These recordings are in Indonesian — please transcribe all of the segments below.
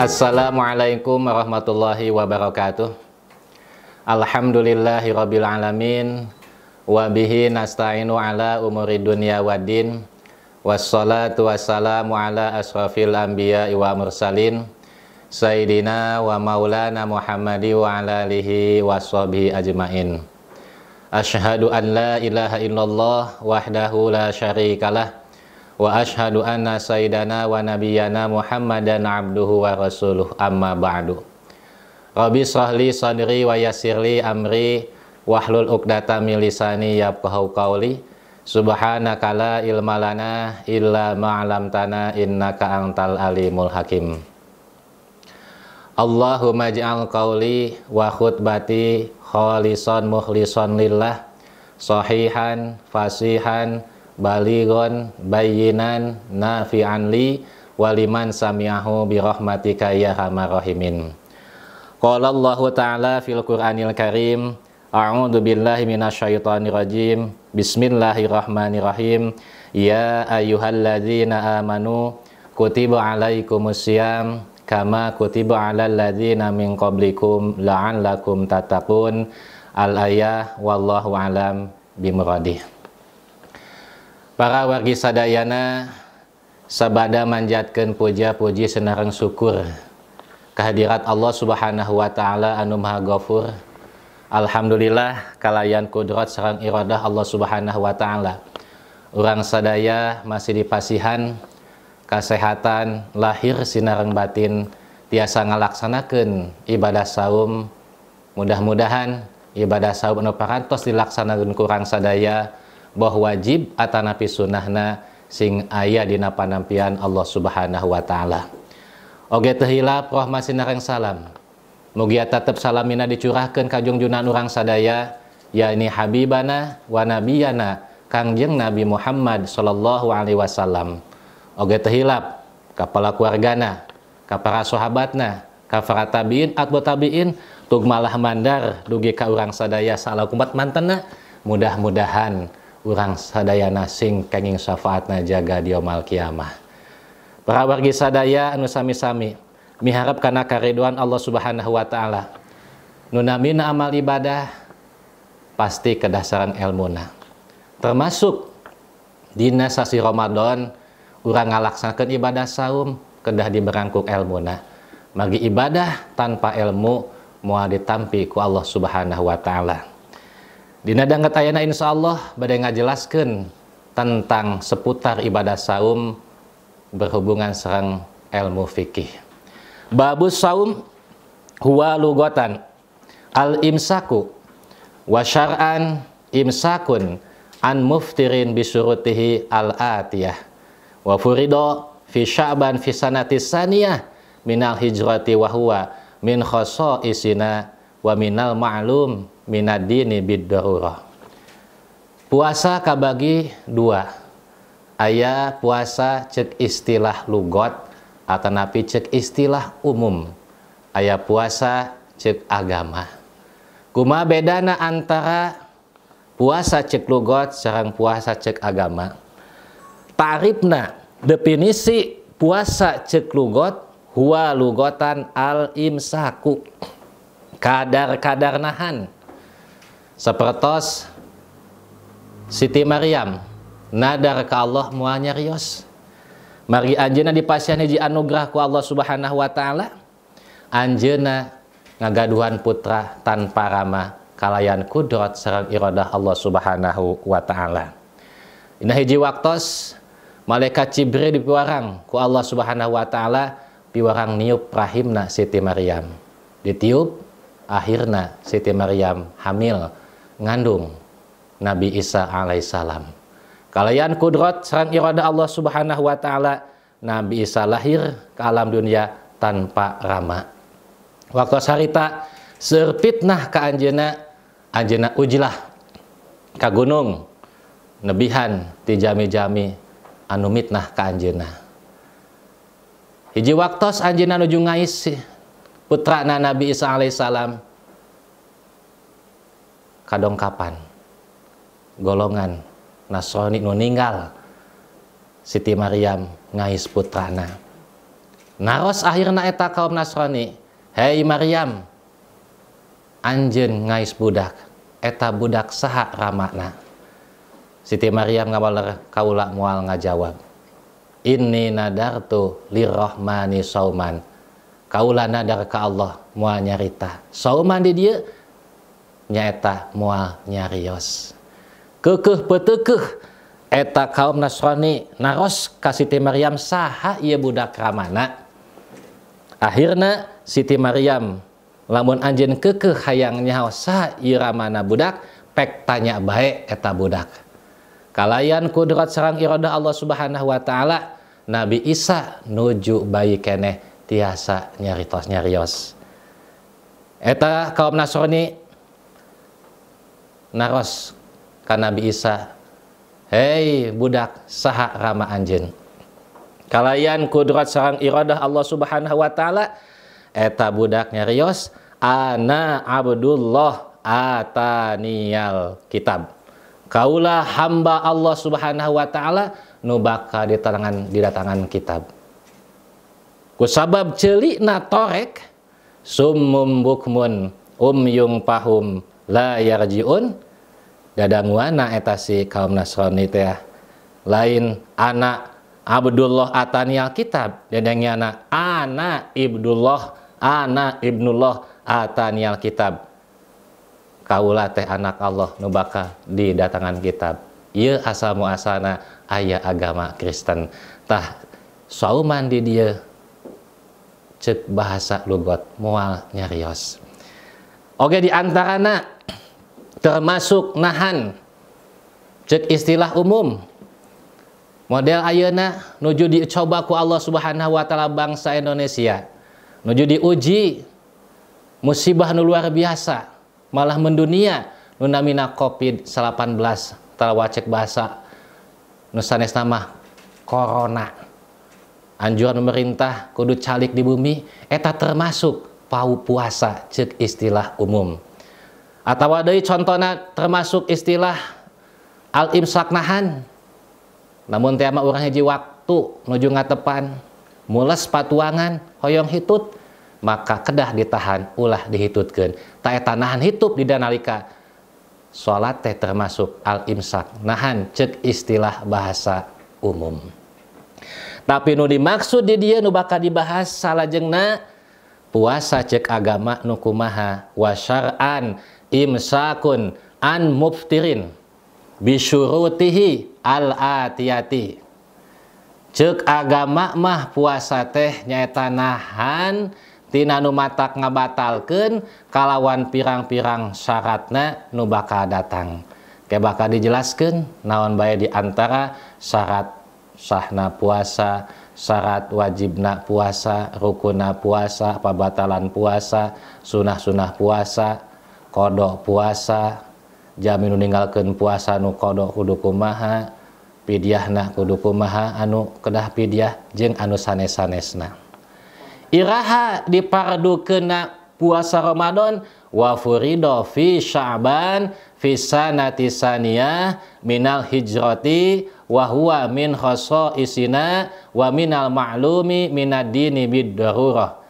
Assalamualaikum warahmatullahi wabarakatuh. Alhamdulillahi rabbil alamin Wabihi nasta'inu ala umuri dunya waddin. Wassalatu wassalamu ala asrafil anbiya wa mursalin sayyidina wa maulana Muhammadi wa ala alihi wa sahbihi ajmain. Ashhadu an la ilaha illallah wahdahu la syarikalah wa ashadu anna sayyidana wa nabiyyana muhammadan abduhu wa rasuluh amma ba'du Rabbi sahli sadri wa yasirli amri wahlul uqdata milisani yabkahu qawli subhanaka la ilmalana illa ma'alam tana innaka antal alimul hakim Allahumma ja'al qawli wa khutbati khalisan mukhlisan lillah sahihan fasihan balighon bayinan nafi'an li waliman sami'ahu bi rahmatika ya arhamar rahimin. Qala Allahu ta'ala fil Qur'anil Karim, A'udzu billahi minasyaitonir rajim. Bismillahirrahmanirrahim. Ya ayyuhalladzina amanu kutiba syiyam kama kutiba alal ladzina min qablikum la'allakum tattaqun. Al ayah wallahu alam bimuradih para wargi sadayana sabada manjatkan puja-puji senarang syukur kehadirat Allah subhanahu wa ta'ala anu maha gafur Alhamdulillah kalayan kudrat serang iradah Allah subhanahu wa ta'ala orang sadaya masih dipasihan kesehatan lahir sinarang batin tiasa ngalaksanakan ibadah saum mudah-mudahan ibadah saum anu parantos dilaksanakan kurang sadaya boh wajib atanapi sunnahna sing ayah dina panampian Allah subhanahu wa ta'ala oge tehila proh masih salam mugia tetap salamina dicurahkan kajung junan orang sadaya yakni habibana wa nabiyana kangjeng Nabi Muhammad sallallahu alaihi wasallam oge tehilap kepala keluargana kapara sahabatna kafara tabiin atbo tabiin tug malah mandar dugi ka urang sadaya salakumat kumat mantena mudah-mudahan urang sadayana sing kenging syafaatna jaga diomal kiamah. Para wargi sadaya anu sami-sami miharap kana kariduan Allah Subhanahu wa taala. Nunamina amal ibadah pasti kedasaran ilmuna. Termasuk dina sasi Ramadan urang ngalaksanakeun ibadah saum kedah diberangkuk ilmuna. Magi ibadah tanpa ilmu mual ditampi ku Allah Subhanahu wa taala. Dina dangket ayana insya Allah badai ngajelaskan tentang seputar ibadah saum berhubungan serang ilmu fikih. Babus saum huwa lugotan al imsaku wa syar'an imsakun an muftirin bisurutihi al atiyah wa furido fi sya'ban fi sanati saniyah minal hijrati wa huwa min isina wa minal ma'lum minadini bidda'urah Puasa kabagi dua. Aya puasa cek istilah lugot atau napi cek istilah umum. Aya puasa cek agama. Kuma bedana antara puasa cek lugot sarang puasa cek agama. Tarifna definisi puasa cek lugot huwa lugotan al imsaku kadar-kadar nahan seperti Siti Maryam nadar ke Allah muanya rios mari anjena dipasihan hiji anugerah ku Allah Subhanahu wa taala anjena ngagaduhan putra tanpa ramah kalayan kudrat serang irodah Allah Subhanahu wa taala Ina hiji waktos malaikat Jibril dipiwarang ku Allah Subhanahu wa taala piwarang niup rahimna Siti Maryam ditiup akhirnya Siti Maryam hamil ngandung Nabi Isa alaihissalam. Kalian kudrat serang irada Allah subhanahu wa ta'ala Nabi Isa lahir ke alam dunia tanpa rama. Waktu sarita serpitnah ke anjena anjena ujilah ke gunung nebihan ti jami-jami anu mitnah ke anjena. Hiji waktos anjena nuju ngais putra Nabi Isa alaihissalam kapan golongan Nasrani nu ninggal Siti Maryam ngais putrana naros akhirna eta kaum Nasrani hei Maryam anjen ngais budak eta budak saha ramakna Siti Maryam ngawaler kaula mual ngajawab ini nadartu lirrohmani sauman Kalandar ke Allah mua nyaritaman dia nyaeta muanyarius keuh eta kaum nasrani naros ka Siti Maryam saha ia budak ramana akhirnya Siti Maryam lamun anjing keke hayangnya Ramana budak pek tanya baik eta budak kalianyan kudrat seorang Iirodah Allah subhanahu Wa ta'ala Nabi Isa nuju baikikeneh tiasa nyaritos nyarios eta kaum Nasrani naros ka Nabi Isa hei budak saha rama anjin kalayan kudrat sarang iradah Allah subhanahu wa ta'ala eta budak nyarios ana abdullah ataniyal kitab kaulah hamba Allah subhanahu wa ta'ala nubaka di tangan didatangan kitab kusabab celik na torek sumum bukmun um yung pahum la yarjiun dadanguana etasi kaum Nasrani teh ya. lain anak Abdullah atani alkitab dadangnya anak anak Ibnullah anak Ibnullah atani alkitab kaula teh anak Allah nu bakal datangan kitab ieu asal muasana aya agama Kristen tah sauman di dia cek bahasa lugot mual nyarios oke di antara nak termasuk nahan cek istilah umum model ayana nuju dicoba ku Allah Subhanahu wa taala bangsa Indonesia nuju diuji musibah nu luar biasa malah mendunia nunamina Covid 18 tara wacek bahasa nusanes nama corona anjuran pemerintah kudu calik di bumi eta termasuk pau puasa cek istilah umum atau ada contohnya termasuk istilah al imsak nahan namun tema orang hiji waktu menuju ngatepan mules patuangan hoyong hitut maka kedah ditahan ulah dihitutkan tak nahan hitup di danalika sholat teh termasuk al imsak nahan cek istilah bahasa umum tapi nu dimaksud di dia nu bakal dibahas salah jengna puasa cek agama nu kumaha wasyar'an imsakun an muftirin bisyurutihi al atiyati cek agama mah puasa teh nyaeta nahan tina nu matak ngabatalkeun kalawan pirang-pirang syaratna nu bakal datang ke bakal dijelaskan naon bae di antara syarat sahna puasa, syarat wajibna puasa, rukuna puasa, pabatalan puasa, sunah-sunah puasa, kodok puasa, jamin ninggalkan puasa nu kodok kudu kumaha, pidyah nah kudu kumaha anu kedah pidyah jeng anu sanes-sanesna. Iraha dipardu kena puasa Ramadan wa furido fi sya'ban fi sanati saniyah minal hijrati wa huwa min khasa'isina wa minal ma'lumi minadini bidarurah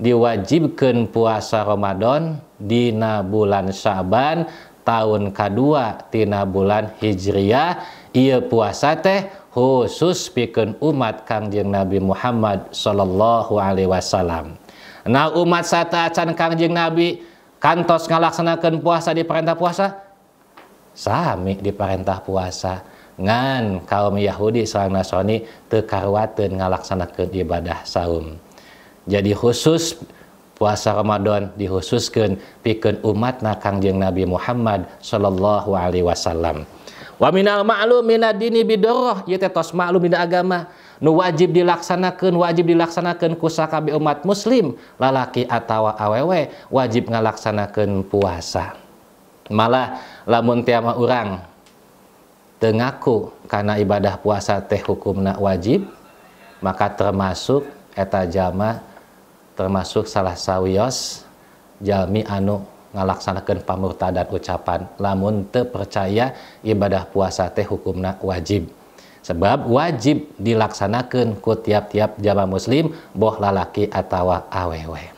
diwajibkan puasa Ramadan dina bulan Syaban tahun kedua tina bulan Hijriah ia puasa teh khusus bikin umat Kangjeng Nabi Muhammad sallallahu alaihi wasallam nah umat sata acan Kangjeng Nabi kantos ngalaksanakan puasa di perintah puasa sami di perintah puasa kaum Yahudi sang nasoni tekarwaten ngalaksanakan ibadah saum jadi khusus puasa Romadhon dikhusuken piun umat naangje Nabi Muhammad Shallallahu Alaihi Wasallam walum agama wajib dilaksanakan wajib dilaksanakan kusa kabi umat muslim lalaki atawa awew wajib ngalaksanakan puasa malah lamunttiama urang tengaku karena ibadah puasa teh hukumna wajib maka termasuk eta jama termasuk salah sawios jalmi anu ngalaksanakan pamurtadan ucapan lamun te percaya ibadah puasa teh hukumna wajib sebab wajib dilaksanakan ku tiap-tiap jama muslim boh lalaki atau awewe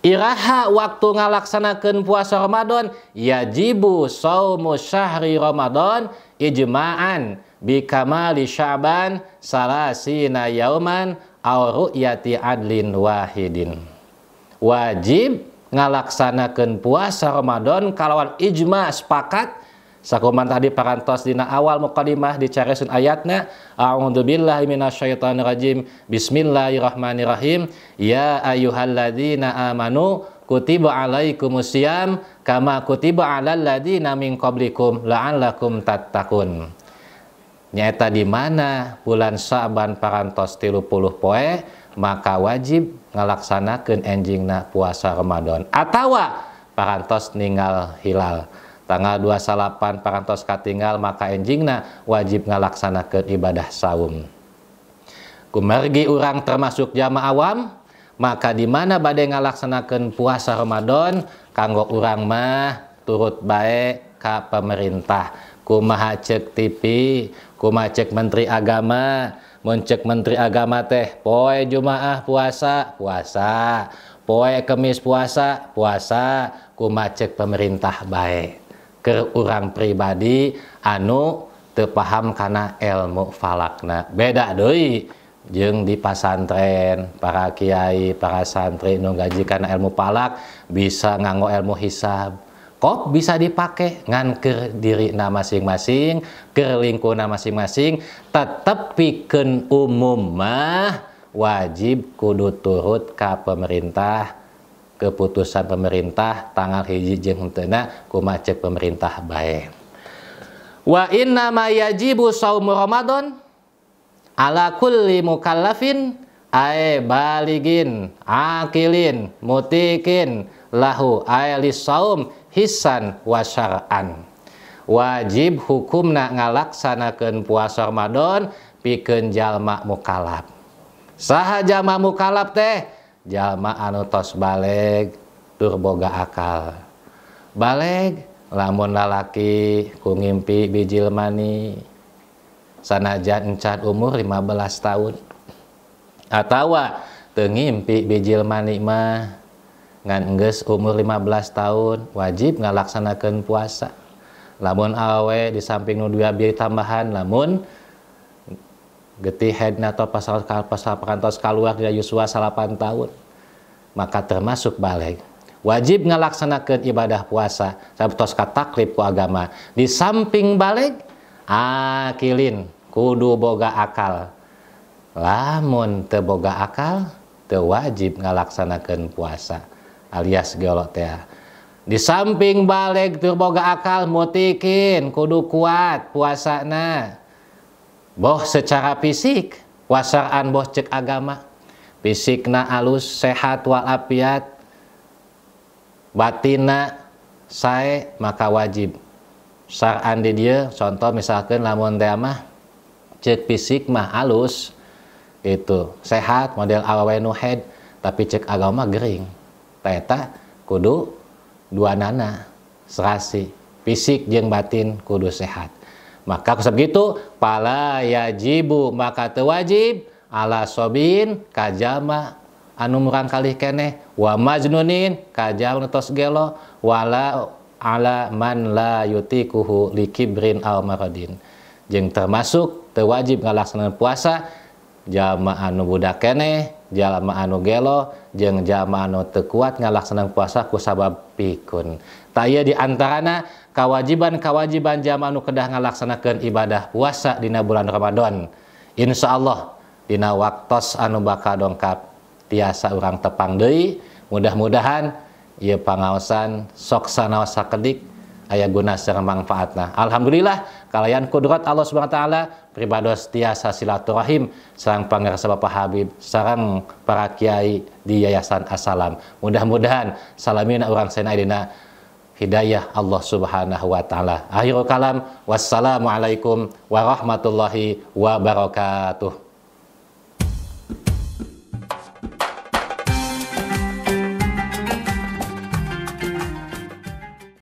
Iraha waktu ngalaksanakan puasa Ramadan yajibu saumu syahri Ramadan ijma'an bi kamali syaban salasina yauman au ru'yati adlin wahidin. Wajib ngalaksanakan puasa Ramadan kalawan ijma sepakat Sakuman tadi parantos dina awal mukadimah dicaresun ayatna A'udzubillahi minasyaitonirrajim Bismillahirrahmanirrahim Ya ayyuhalladzina amanu kutiba alaikumusiyam kama kutiba alal ladzina min qablikum la'allakum tattakun. Nyata di mana bulan Sa'ban parantos puluh poe maka wajib ngalaksanakeun enjingna puasa Ramadan atau parantos ninggal hilal tanggal 28 parantos katinggal maka enjingna wajib ngalaksanakeun ibadah saum kumargi urang termasuk jama awam maka di mana badai ngalaksanakan puasa Ramadan kanggo orang mah turut baik ke pemerintah kumaha cek TV kumaha cek menteri agama mencek menteri agama teh poe jumaah puasa puasa poe kemis puasa puasa cek pemerintah baik ke orang pribadi anu terpaham karena ilmu falakna beda Doi jeng di pasantren para kiai, para santri nu gaji karena ilmu falak bisa nganggo ilmu hisab kok bisa dipakai ngan ke diri na masing-masing ke lingkungan masing-masing tetap piken umum mah wajib kudu turut ke pemerintah keputusan pemerintah tanggal hiji jeung henteu kumaha cek pemerintah baik. wa inna ma yajibu saum ramadan ala kulli mukallafin ae baligin akilin mutikin lahu ae lisaum hisan wa syar'an wajib hukumna ngalaksanakeun puasa Ramadan pikeun jalma mukallaf Sahaja jalma mukallaf teh jalma anu tos balik durboga akal balik lamun lalaki ku ngimpi bijil mani sanajan encat umur 15 tahun atawa tengimpi bijil mani mah ngan enggeus umur 15 tahun wajib ngalaksanakeun puasa lamun awe di samping nu dua tambahan lamun getih hedna atau pasal pasal keluar dari Yusua salapan tahun maka termasuk balik wajib ngelaksanakan ibadah puasa sabtos kataklip ku agama di samping balik akilin kudu boga akal lamun teboga akal tewajib ngelaksanakan puasa alias geolok teh di samping balik terboga akal mutikin kudu kuat puasa na boh secara fisik wasaraan boh cek agama fisikna alus sehat walafiat batina saya maka wajib Saran di dia contoh misalkan lamun teh cek fisik mah alus itu sehat model awa nu head tapi cek agama gering teta kudu dua nana serasi fisik jeng batin kudu sehat maka kusab gitu, pala yajibu maka tewajib ala sobin kajama anu murang kali kene wa majnunin kajam netos gelo wala ala man la yutikuhu likibrin al maradin. Jeng termasuk tewajib ngalaksanakan puasa jama anu budak keneh jalma anu gelo jeng jama anu tekuat ngalaksanakan puasa kusabab pikun Taya di antarana kewajiban-kawajiban jamanu kedah ngalaksanakan ibadah puasa dina bulan Ramadan. Insya Allah dina waktos anu bakal dongkap tiasa orang tepang deui. Mudah-mudahan ia pengawasan sok sanaosa kedik ayah guna sareng manfaatna. Alhamdulillah kalian kudrat Allah SWT, wa taala pribados tiasa silaturahim sareng pangarsa Bapak Habib serang para kiai di Yayasan Asalam. Mudah-mudahan salamina orang sena dina hidayah Allah Subhanahu wa taala. Akhirul kalam wassalamualaikum warahmatullahi wabarakatuh.